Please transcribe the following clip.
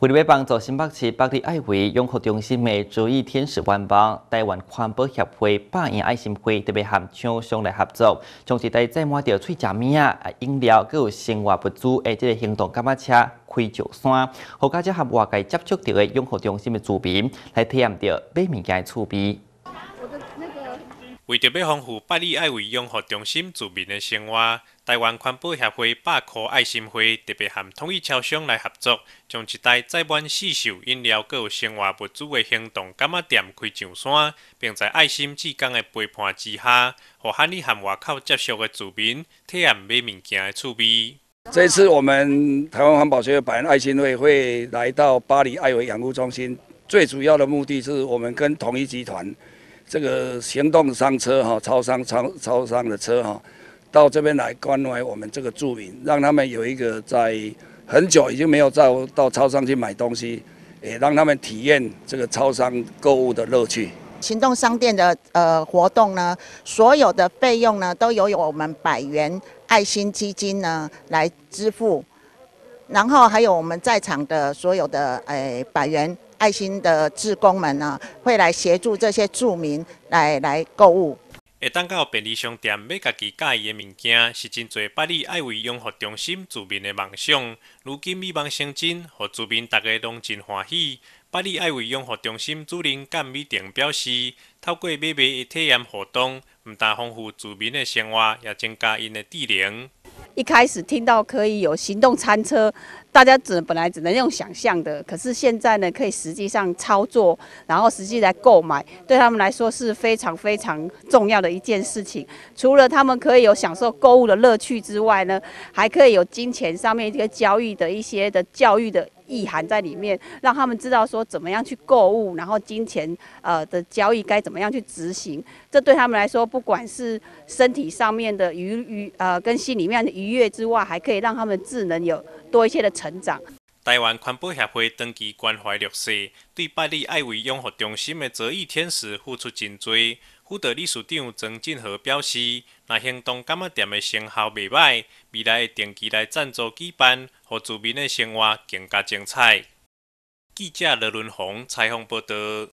为了帮助新北市北堤爱卫永护中心的主义天使晚班，台湾环保协会百人爱心会特别和厂商来合作，同时带载满着水、食物啊、饮料，佮有生活物资的这个行动感觉车开石山，好加只和外界接触着的永护中心的周民来体验着买物件的趣味。为着要丰富巴黎爱为养护中心住民的生活，台湾环保协会百科爱心会特别含统一超商来合作，将一台载满四秀饮料、各有生活物资的行动感仔店开上山，并在爱心志工的陪伴之下，和汉尼含外口接受的住民体验买物件的趣味。这次我们台湾环保协会百颗爱心会会来到巴黎爱维养护中心，最主要的目的是我们跟统一集团。这个行动商车哈，超商超超商的车哈，到这边来关怀我们这个住民，让他们有一个在很久已经没有到到超商去买东西，也让他们体验这个超商购物的乐趣。行动商店的呃活动呢，所有的费用呢都由我们百元爱心基金呢来支付，然后还有我们在场的所有的诶百元。爱心的志工们呢，会来协助这些住民来来购物。会等到便利商店买家己喜欢的物件，是真侪百里爱为拥护中心住民的梦想，如今美梦成真，和住民大家拢真欢喜。百里爱为拥护中心主任甘美婷表示，透过买卖的体验活动，唔但丰富住民的生活，也增加因的智能。一开始听到可以有行动餐车。大家只本来只能用想象的，可是现在呢，可以实际上操作，然后实际来购买，对他们来说是非常非常重要的一件事情。除了他们可以有享受购物的乐趣之外呢，还可以有金钱上面一个交易的一些的教育的意涵在里面，让他们知道说怎么样去购物，然后金钱呃的交易该怎么样去执行。这对他们来说，不管是身体上面的愉愉呃跟心里面的愉悦之外，还可以让他们智能有多一些的。台湾环保协会长期关怀弱势，对百里爱为养护中心的折翼天使付出真多。副理事长曾进河表示，那行动感觉店的成效未歹，未来会定期来赞助举办，和居民的生活更加精彩。记者罗伦宏采访报道。